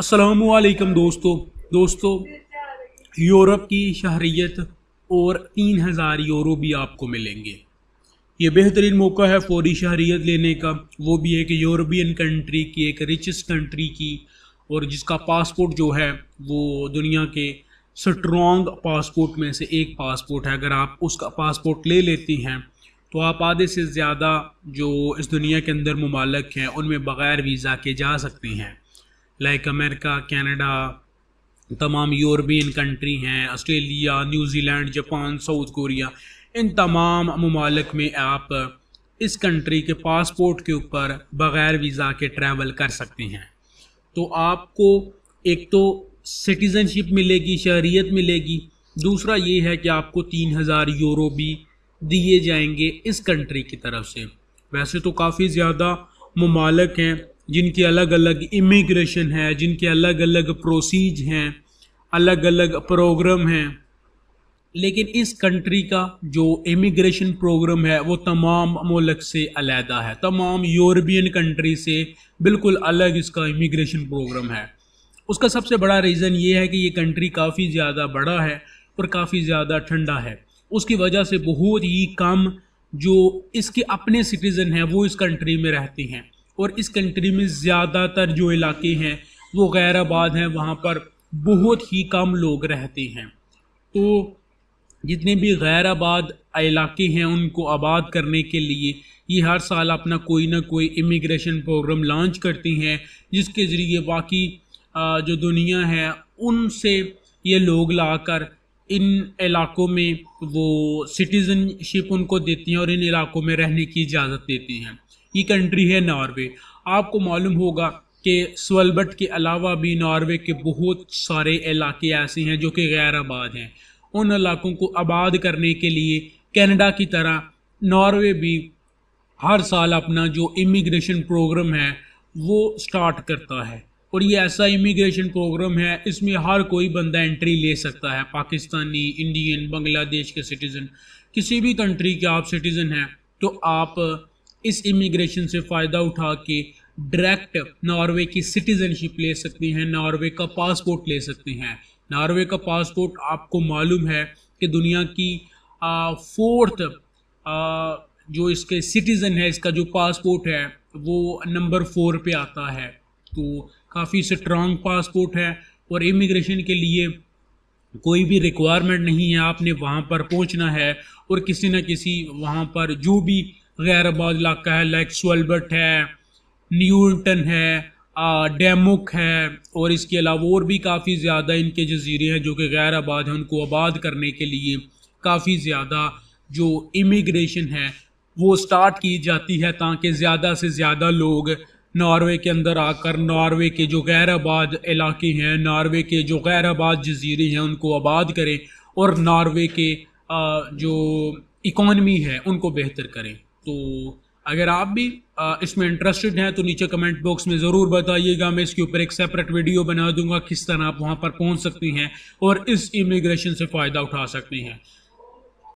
असलकम दोस्तों दोस्तों यूरोप की शहरीत और तीन हज़ार यूरो भी आपको मिलेंगे ये बेहतरीन मौका है फौरी शहरीत लेने का वो भी एक यूरोपियन कंट्री की एक रिचेस्ट कंट्री की और जिसका पासपोर्ट जो है वो दुनिया के स्ट्रॉन्ग पासपोर्ट में से एक पासपोर्ट है अगर आप उसका पासपोर्ट ले लेती हैं तो आप आधे से ज़्यादा जो इस दुनिया के अंदर ममालक हैं उनमें बग़ैर वीज़ा के जा सकते हैं लाइक अमेरिका कनाडा तमाम यूरोपियन कंट्री हैं Australia New Zealand Japan South Korea इन तमाम ममालक में आप इस कंट्री के पासपोर्ट के ऊपर बग़ैर वीज़ा के ट्रैवल कर सकते हैं तो आपको एक तो सिटीज़नशिप मिलेगी शहरीत मिलेगी दूसरा ये है कि आपको तीन हज़ार यूरो भी दिए जाएंगे इस कंट्री की तरफ से वैसे तो काफ़ी ज़्यादा ममालक हैं जिनकी अलग अलग इमिग्रेशन है जिनके अलग अलग प्रोसीज हैं अलग अलग प्रोग्राम हैं लेकिन इस कंट्री का जो इमिग्रेशन प्रोग्राम है वो तमाम मुल्क से अलहदा है तमाम यूरोपियन कंट्री से बिल्कुल अलग इसका इमिग्रेशन प्रोग्राम है उसका सबसे बड़ा रीज़न ये है कि ये कंट्री काफ़ी ज़्यादा बड़ा है और काफ़ी ज़्यादा ठंडा है उसकी वजह से बहुत ही कम जो इसके अपने सिटीज़न हैं वो इस कंट्री में रहते हैं और इस कंट्री में ज़्यादातर जो इलाके हैं वो गैर आबाद हैं वहाँ पर बहुत ही कम लोग रहते हैं तो जितने भी गैर आबाद इलाके हैं उनको आबाद करने के लिए ये हर साल अपना कोई ना कोई इमिग्रेशन प्रोग्राम लॉन्च करती हैं जिसके ज़रिए बाकी जो दुनिया है उनसे ये लोग लाकर इन इलाकों में वो सिटीज़नशिप उनको देती हैं और इन इलाकों में रहने की इजाज़त देती हैं ये कंट्री है नॉर्वे आपको मालूम होगा कि स्वलबट के अलावा भी नॉर्वे के बहुत सारे इलाके ऐसे हैं जो कि गैर आबाद हैं उन इलाकों को आबाद करने के लिए कनाडा की तरह नॉर्वे भी हर साल अपना जो इमिग्रेशन प्रोग्राम है वो स्टार्ट करता है और ये ऐसा इमिग्रेशन प्रोग्राम है इसमें हर कोई बंदा एंट्री ले सकता है पाकिस्तानी इंडियन बांग्लादेश के सिटीज़न किसी भी कंट्री के आप सिटीज़न हैं तो आप इस इमिग्रेशन से फ़ायदा उठा के डायरेक्ट नॉर्वे की सिटीजनशिप ले सकते हैं नॉर्वे का पासपोर्ट ले सकते हैं नॉर्वे का पासपोर्ट आपको मालूम है कि दुनिया की आ, फोर्थ आ, जो इसके सिटीज़न है इसका जो पासपोर्ट है वो नंबर फोर पे आता है तो काफ़ी स्ट्रांग पासपोर्ट है और इमिग्रेशन के लिए कोई भी रिक्वायरमेंट नहीं है आपने वहाँ पर पहुँचना है और किसी न किसी वहाँ पर जो भी गैर आबाद इलाका है लाइक सोलबर्ट है न्यूटन है डेमुक है और इसके अलावा और भी काफ़ी ज़्यादा इनके जजीरे हैं जो कि गैर आबाद हैं उनको आबाद करने के लिए काफ़ी ज़्यादा जो इमिग्रेशन है वो स्टार्ट की जाती है ताकि ज़्यादा से ज़्यादा लोग नॉर्वे के अंदर आकर नॉर्वे के जो गैर आबाद इलाके हैं नॉर्वे के जो गैर आबाद जजीरे हैं उनको आबाद करें और नॉर्वे के जो इकॉनमी है उनको बेहतर करें तो अगर आप भी इसमें इंटरेस्टेड हैं तो नीचे कमेंट बॉक्स में ज़रूर बताइएगा मैं इसके ऊपर एक सेपरेट वीडियो बना दूंगा किस तरह आप वहाँ पर पहुँच सकती हैं और इस इमिग्रेशन से फ़ायदा उठा सकती हैं